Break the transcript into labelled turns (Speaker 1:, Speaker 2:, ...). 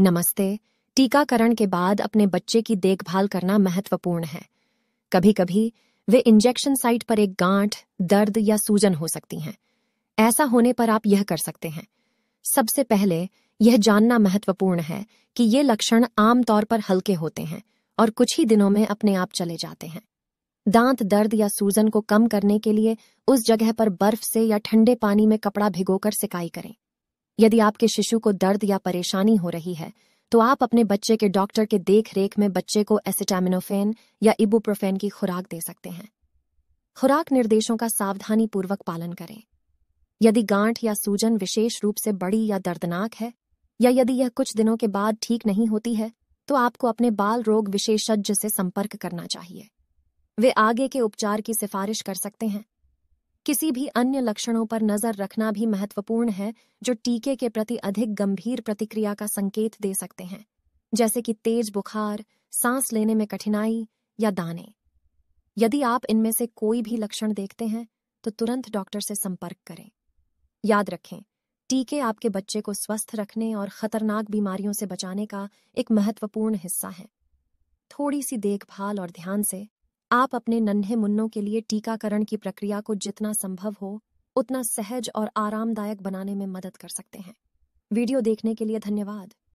Speaker 1: नमस्ते टीकाकरण के बाद अपने बच्चे की देखभाल करना महत्वपूर्ण है कभी कभी वे इंजेक्शन साइट पर एक गांठ दर्द या सूजन हो सकती हैं ऐसा होने पर आप यह कर सकते हैं सबसे पहले यह जानना महत्वपूर्ण है कि ये लक्षण आमतौर पर हल्के होते हैं और कुछ ही दिनों में अपने आप चले जाते हैं दांत दर्द या सूजन को कम करने के लिए उस जगह पर बर्फ से या ठंडे पानी में कपड़ा भिगोकर सिकाई करें यदि आपके शिशु को दर्द या परेशानी हो रही है तो आप अपने बच्चे के डॉक्टर के देख रेख में बच्चे को एसिटामिनोफेन या इबुप्रोफेन की खुराक दे सकते हैं खुराक निर्देशों का सावधानी पूर्वक पालन करें यदि गांठ या सूजन विशेष रूप से बड़ी या दर्दनाक है या यदि यह कुछ दिनों के बाद ठीक नहीं होती है तो आपको अपने बाल रोग विशेषज्ञ से संपर्क करना चाहिए वे आगे के उपचार की सिफारिश कर सकते हैं किसी भी अन्य लक्षणों पर नजर रखना भी महत्वपूर्ण है जो टीके के प्रति अधिक गंभीर प्रतिक्रिया का संकेत दे सकते हैं जैसे कि तेज बुखार सांस लेने में कठिनाई या दाने यदि आप इनमें से कोई भी लक्षण देखते हैं तो तुरंत डॉक्टर से संपर्क करें याद रखें टीके आपके बच्चे को स्वस्थ रखने और खतरनाक बीमारियों से बचाने का एक महत्वपूर्ण हिस्सा है थोड़ी सी देखभाल और ध्यान से आप अपने नन्हे मुन्नों के लिए टीकाकरण की प्रक्रिया को जितना संभव हो उतना सहज और आरामदायक बनाने में मदद कर सकते हैं वीडियो देखने के लिए धन्यवाद